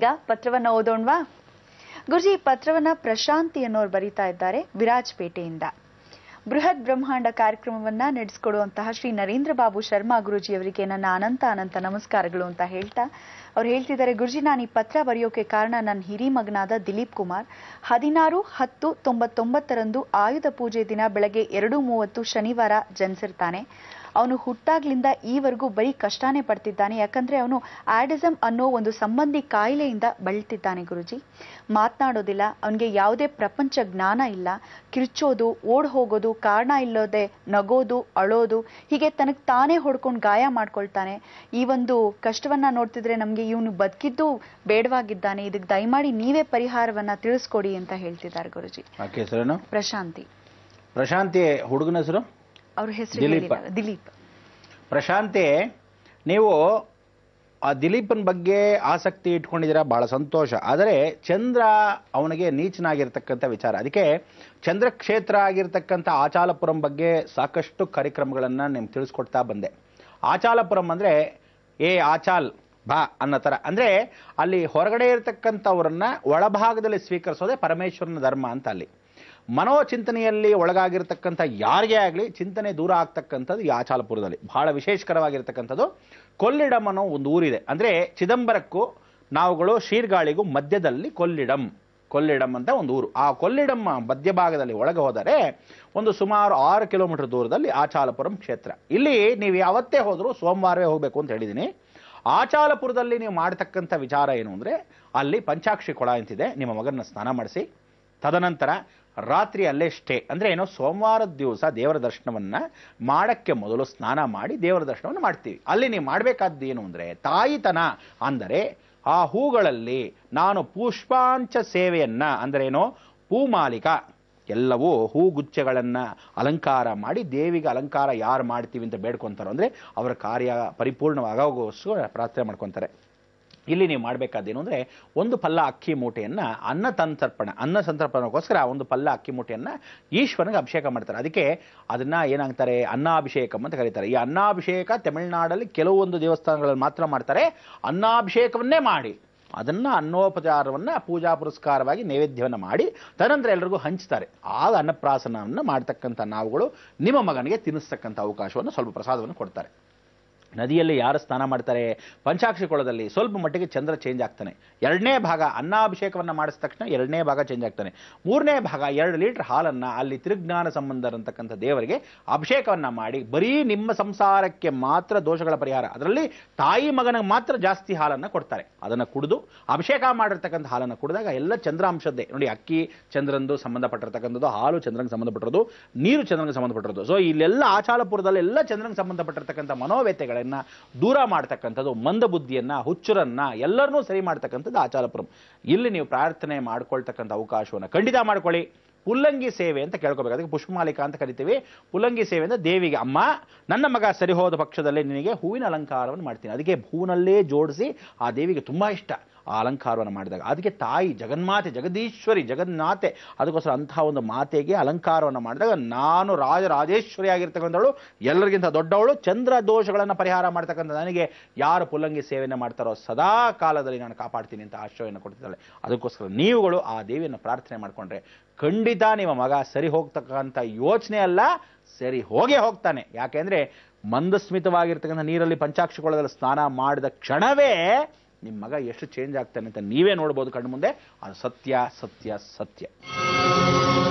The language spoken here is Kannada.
ಈಗ ಪತ್ರವನ್ನು ಓದೋಣ್ವಾ ಗುರುಜಿ ಪತ್ರವನ್ನ ಪ್ರಶಾಂತಿ ಅನ್ನೋರು ಬರೀತಾ ಇದ್ದಾರೆ ವಿರಾಜಪೇಟೆಯಿಂದ ಬೃಹತ್ ಬ್ರಹ್ಮಾಂಡ ಕಾರ್ಯಕ್ರಮವನ್ನ ನಡೆಸಿಕೊಡುವಂತಹ ಶ್ರೀ ನರೇಂದ್ರ ಬಾಬು ಶರ್ಮಾ ಅವರಿಗೆ ನನ್ನ ಅನಂತ ಅನಂತ ನಮಸ್ಕಾರಗಳು ಅಂತ ಹೇಳ್ತಾ ಅವ್ರು ಹೇಳ್ತಿದ್ದಾರೆ ಗುರುಜಿ ನಾನು ಈ ಪತ್ರ ಬರೆಯೋಕೆ ಕಾರಣ ನನ್ನ ಹಿರಿ ಮಗನಾದ ದಿಲೀಪ್ ಕುಮಾರ್ ಹದಿನಾರು ಹತ್ತು ತೊಂಬತ್ತೊಂಬತ್ತರಂದು ಆಯುಧ ಪೂಜೆ ದಿನ ಬೆಳಗ್ಗೆ ಎರಡು ಮೂವತ್ತು ಶನಿವಾರ ಜನಿಸಿರ್ತಾನೆ ಅವನು ಹುಟ್ಟಾಗ್ಲಿಂದ ಈವರೆಗೂ ಬರೀ ಕಷ್ಟನೇ ಪಡ್ತಿದ್ದಾನೆ ಯಾಕಂದ್ರೆ ಅವನು ಆಡಿಸಮ್ ಅನ್ನೋ ಒಂದು ಸಂಬಂಧಿ ಕಾಯಿಲೆಯಿಂದ ಬಳಲ್ತಿದ್ದಾನೆ ಗುರುಜಿ ಮಾತನಾಡೋದಿಲ್ಲ ಅವನಿಗೆ ಯಾವುದೇ ಪ್ರಪಂಚ ಜ್ಞಾನ ಇಲ್ಲ ಕಿರ್ಚೋದು ಓಡ್ ಹೋಗೋದು ಕಾರಣ ಇಲ್ಲದೆ ನಗೋದು ಅಳೋದು ಹೀಗೆ ತನಗೆ ತಾನೇ ಹೊಡ್ಕೊಂಡು ಗಾಯ ಮಾಡ್ಕೊಳ್ತಾನೆ ಈ ಒಂದು ಕಷ್ಟವನ್ನ ನೋಡ್ತಿದ್ರೆ ನಮ್ಗೆ ಇವನು ಬದುಕಿದ್ದು ಬೇಡವಾಗಿದ್ದಾನೆ ಇದಕ್ಕೆ ದಯಮಾಡಿ ನೀವೇ ಪರಿಹಾರವನ್ನ ತಿಳಿಸ್ಕೊಡಿ ಅಂತ ಹೇಳ್ತಿದ್ದಾರೆ ಗುರುಜಿ ಪ್ರಶಾಂತಿ ಪ್ರಶಾಂತಿ ಹುಡುಗನ ಹೆಸರು ಅವ್ರ ಹೆಸರು ದಿಲೀಪ್ ದಿಲೀಪ್ ಪ್ರಶಾಂತಿ ನೀವು ಆ ದಿಲೀಪನ ಬಗ್ಗೆ ಆಸಕ್ತಿ ಇಟ್ಕೊಂಡಿದ್ದೀರಾ ಭಾಳ ಸಂತೋಷ ಆದರೆ ಚಂದ್ರ ಅವನಿಗೆ ನೀಚನಾಗಿರ್ತಕ್ಕಂಥ ವಿಚಾರ ಅದಕ್ಕೆ ಚಂದ್ರ ಕ್ಷೇತ್ರ ಆಗಿರ್ತಕ್ಕಂಥ ಆಚಾಲಪುರಂ ಬಗ್ಗೆ ಸಾಕಷ್ಟು ಕಾರ್ಯಕ್ರಮಗಳನ್ನು ನಿಮ್ಗೆ ತಿಳಿಸ್ಕೊಡ್ತಾ ಬಂದೆ ಆಚಾಲಪುರಂ ಅಂದರೆ ಏ ಆಚಾಲ್ ಬಾ ಅನ್ನೋ ಥರ ಅಂದರೆ ಅಲ್ಲಿ ಹೊರಗಡೆ ಇರತಕ್ಕಂಥವ್ರನ್ನ ಒಳಭಾಗದಲ್ಲಿ ಸ್ವೀಕರಿಸೋದೇ ಪರಮೇಶ್ವರನ ಧರ್ಮ ಅಂತ ಅಲ್ಲಿ ಮನೋಚಿಂತನೆಯಲ್ಲಿ ಒಳಗಾಗಿರ್ತಕ್ಕಂಥ ಯಾರಿಗೆ ಆಗಲಿ ಚಿಂತನೆ ದೂರ ಆಗ್ತಕ್ಕಂಥದ್ದು ಈ ಆಚಾಲಪುರದಲ್ಲಿ ಬಹಳ ವಿಶೇಷಕರವಾಗಿರ್ತಕ್ಕಂಥದ್ದು ಕೊಲ್ಲಿಡಮ್ ಅನ್ನೋ ಒಂದು ಊರಿದೆ ಅಂದರೆ ಚಿದಂಬರಕ್ಕೂ ನಾವುಗಳು ಶೀರ್ಗಾಳಿಗೂ ಮಧ್ಯದಲ್ಲಿ ಕೊಲ್ಲಿಡಂ ಕೊಲ್ಲಿಡಮ್ ಅಂತ ಒಂದು ಊರು ಆ ಕೊಲ್ಲಿಡಮ್ಮ ಮಧ್ಯಭಾಗದಲ್ಲಿ ಒಳಗೆ ಹೋದರೆ ಒಂದು ಸುಮಾರು ಆರು ಕಿಲೋಮೀಟರ್ ದೂರದಲ್ಲಿ ಆಚಾಲಪುರಂ ಕ್ಷೇತ್ರ ಇಲ್ಲಿ ನೀವು ಯಾವತ್ತೇ ಹೋದರೂ ಸೋಮವಾರವೇ ಹೋಗಬೇಕು ಅಂತ ಹೇಳಿದ್ದೀನಿ ಆಚಾಲಪುರದಲ್ಲಿ ನೀವು ಮಾಡತಕ್ಕಂಥ ವಿಚಾರ ಏನು ಅಂದರೆ ಅಲ್ಲಿ ಪಂಚಾಕ್ಷಿ ಕೊಳ ಅಂತಿದೆ ನಿಮ್ಮ ಮಗನ ಸ್ನಾನ ಮಾಡಿಸಿ ತದನಂತರ ರಾತ್ರಿ ಅಲ್ಲೇ ಸ್ಟೇ ಅಂದರೆ ಏನೋ ಸೋಮವಾರದ ದಿವಸ ದೇವರ ದರ್ಶನವನ್ನು ಮಾಡೋಕ್ಕೆ ಮೊದಲು ಸ್ನಾನ ಮಾಡಿ ದೇವರ ದರ್ಶನವನ್ನು ಮಾಡ್ತೀವಿ ಅಲ್ಲಿ ನೀವು ಮಾಡಬೇಕಾದ್ದು ಏನು ಅಂದರೆ ತಾಯಿತನ ಅಂದರೆ ಆ ಹೂಗಳಲ್ಲಿ ನಾನು ಪುಷ್ಪಾಂಚ ಸೇವೆಯನ್ನು ಹೂ ಪೂಮಾಲಿಕ ಎಲ್ಲವೂ ಹೂಗುಚ್ಛಗಳನ್ನು ಅಲಂಕಾರ ಮಾಡಿ ದೇವಿಗೆ ಅಲಂಕಾರ ಯಾರು ಮಾಡ್ತೀವಿ ಅಂತ ಬೇಡ್ಕೊತಾರೋ ಅಂದರೆ ಅವರ ಕಾರ್ಯ ಪರಿಪೂರ್ಣವಾಗೋಸ್ಕರ ಪ್ರಾರ್ಥನೆ ಮಾಡ್ಕೊತಾರೆ ಇಲ್ಲಿ ನೀವು ಮಾಡಬೇಕಾದೇನು ಅಂದರೆ ಒಂದು ಪಲ್ಲ ಅಕ್ಕಿ ಮೂಟೆಯನ್ನು ಅನ್ನ ತಂತರ್ಪಣ ಅನ್ನ ಸಂತರ್ಪಣಕ್ಕೋಸ್ಕರ ಒಂದು ಪಲ್ಲ ಅಕ್ಕಿ ಮೂಟೆಯನ್ನು ಈಶ್ವರನಿಗೆ ಅಭಿಷೇಕ ಮಾಡ್ತಾರೆ ಅದಕ್ಕೆ ಅದನ್ನು ಏನಾಗ್ತಾರೆ ಅನ್ನಾಭಿಷೇಕಂ ಅಂತ ಕರೀತಾರೆ ಈ ಅನ್ನಾಭಿಷೇಕ ತಮಿಳುನಾಡಲ್ಲಿ ಕೆಲವೊಂದು ದೇವಸ್ಥಾನಗಳಲ್ಲಿ ಮಾತ್ರ ಮಾಡ್ತಾರೆ ಅನ್ನಾಭಿಷೇಕವನ್ನೇ ಮಾಡಿ ಅದನ್ನು ಅನ್ನೋಪಚಾರವನ್ನು ಪೂಜಾ ಪುರಸ್ಕಾರವಾಗಿ ನೈವೇದ್ಯವನ್ನು ಮಾಡಿ ತದನಂತರ ಎಲ್ಲರಿಗೂ ಹಂಚ್ತಾರೆ ಆಗ ಅನ್ನಪ್ರಾಸನವನ್ನು ಮಾಡ್ತಕ್ಕಂಥ ನಾವುಗಳು ನಿಮ್ಮ ಮಗನಿಗೆ ತಿನ್ನಿಸ್ತಕ್ಕಂಥ ಅವಕಾಶವನ್ನು ಸ್ವಲ್ಪ ಪ್ರಸಾದವನ್ನು ಕೊಡ್ತಾರೆ ನದಿಯಲ್ಲಿ ಯಾರು ಸ್ನಾನ ಮಾಡ್ತಾರೆ ಪಂಚಾಕ್ಷಿ ಕೊಳದಲ್ಲಿ ಸ್ವಲ್ಪ ಮಟ್ಟಿಗೆ ಚಂದ್ರ ಚೇಂಜ್ ಆಗ್ತಾನೆ ಎರಡನೇ ಭಾಗ ಅನ್ನಾಭಿಷೇಕವನ್ನು ಮಾಡಿದ ತಕ್ಷಣ ಎರಡನೇ ಭಾಗ ಚೇಂಜ್ ಆಗ್ತಾನೆ ಮೂರನೇ ಭಾಗ ಎರಡು ಲೀಟರ್ ಹಾಲನ್ನು ಅಲ್ಲಿ ತಿರುಜ್ಞಾನ ಸಂಬಂಧರಂತಕ್ಕಂಥ ದೇವರಿಗೆ ಅಭಿಷೇಕವನ್ನು ಮಾಡಿ ಬರೀ ನಿಮ್ಮ ಸಂಸಾರಕ್ಕೆ ಮಾತ್ರ ದೋಷಗಳ ಪರಿಹಾರ ಅದರಲ್ಲಿ ತಾಯಿ ಮಗನಿಗೆ ಮಾತ್ರ ಜಾಸ್ತಿ ಹಾಲನ್ನು ಕೊಡ್ತಾರೆ ಅದನ್ನು ಕುಡಿದು ಅಭಿಷೇಕ ಮಾಡಿರ್ತಕ್ಕಂಥ ಹಾಲನ್ನು ಕುಡಿದಾಗ ಎಲ್ಲ ಚಂದ್ರಾಂಶದ್ದೇ ನೋಡಿ ಅಕ್ಕಿ ಚಂದ್ರಂದು ಸಂಬಂಧಪಟ್ಟಿರ್ತಕ್ಕಂಥದ್ದು ಹಾಲು ಚಂದ್ರಂಗೆ ಸಂಬಂಧಪಟ್ಟಿರೋದು ನೀರು ಚಂದ್ರಂಗೆ ಸಂಬಂಧಪಟ್ಟಿರೋದು ಸೊ ಇಲ್ಲೆಲ್ಲ ಆಚಾಲಪುರದಲ್ಲಿ ಎಲ್ಲ ಚಂದ್ರಂಗೆ ಸಂಬಂಧಪಟ್ಟಿರ್ತಕ್ಕಂಥ ಮನೋವ್ಯತೆಗಳ ದೂರ ಮಾಡ್ತಕ್ಕಂಥದ್ದು ಮಂದಬುದ್ಧಿಯನ್ನು ಹುಚ್ಚರನ್ನು ಎಲ್ಲರನ್ನೂ ಸರಿ ಮಾಡ್ತಕ್ಕಂಥದ್ದು ಆಚಾರ ಇಲ್ಲಿ ನೀವು ಪ್ರಾರ್ಥನೆ ಮಾಡ್ಕೊಳ್ತಕ್ಕಂಥ ಅವಕಾಶವನ್ನು ಖಂಡಿತ ಮಾಡ್ಕೊಳ್ಳಿ ಪುಲ್ಲಂಗಿ ಸೇವೆ ಅಂತ ಕೇಳ್ಕೋಬೇಕು ಅದಕ್ಕೆ ಪುಷ್ಪಮಾಲಿಕ ಅಂತ ಕರಿತೀವಿ ಪುಲ್ಲಂಗಿ ಸೇವೆ ಅಂದರೆ ದೇವಿಗೆ ಅಮ್ಮ ನನ್ನ ಮಗ ಸರಿ ಹೋದ ಪಕ್ಷದಲ್ಲಿ ನಿನಗೆ ಹೂವಿನ ಅಲಂಕಾರವನ್ನು ಮಾಡ್ತೀನಿ ಅದಕ್ಕೆ ಹೂವಿನಲ್ಲೇ ಜೋಡಿಸಿ ಆ ದೇವಿಗೆ ತುಂಬ ಇಷ್ಟ ಆ ಅಲಂಕಾರವನ್ನು ಮಾಡಿದಾಗ ಅದಕ್ಕೆ ತಾಯಿ ಜಗನ್ಮಾತೆ ಜಗದೀಶ್ವರಿ ಜಗನ್ಮಾತೆ ಅದಕ್ಕೋಸ್ಕರ ಅಂತಹ ಒಂದು ಮಾತೆಗೆ ಅಲಂಕಾರವನ್ನು ಮಾಡಿದಾಗ ನಾನು ರಾಜರಾಜೇಶ್ವರಿ ಆಗಿರ್ತಕ್ಕಂಥವಳು ಎಲ್ಲರಿಗಿಂತ ದೊಡ್ಡವಳು ಚಂದ್ರ ದೋಷಗಳನ್ನು ಪರಿಹಾರ ಮಾಡ್ತಕ್ಕಂಥ ನನಗೆ ಯಾರು ಪುಲ್ಲಂಗಿ ಸೇವೆಯನ್ನು ಮಾಡ್ತಾರೋ ಸದಾ ಕಾಲದಲ್ಲಿ ನಾನು ಕಾಪಾಡ್ತೀನಿ ಅಂತ ಆಶ್ರಯವನ್ನು ಕೊಡ್ತಿದ್ದಾಳೆ ಅದಕ್ಕೋಸ್ಕರ ನೀವುಗಳು ಆ ದೇವಿಯನ್ನು ಪ್ರಾರ್ಥನೆ ಮಾಡಿಕೊಂಡ್ರೆ ಖಂಡಿತ ನಿಮ್ಮ ಮಗ ಸರಿ ಹೋಗ್ತಕ್ಕಂಥ ಯೋಚನೆ ಅಲ್ಲ ಸರಿ ಹೋಗೇ ಹೋಗ್ತಾನೆ ಯಾಕೆಂದ್ರೆ ಮಂದಸ್ಮಿತವಾಗಿರ್ತಕ್ಕಂಥ ನೀರಲ್ಲಿ ಪಂಚಾಕ್ಷಕೊಳದಲ್ಲಿ ಸ್ನಾನ ಮಾಡಿದ ಕ್ಷಣವೇ ನಿಮ್ಮ ಮಗ ಎಷ್ಟು ಚೇಂಜ್ ಆಗ್ತಾನೆ ಅಂತ ನೀವೇ ನೋಡ್ಬೋದು ಕಣ್ಮುಂದೆ ಅದು ಸತ್ಯ ಸತ್ಯ ಸತ್ಯ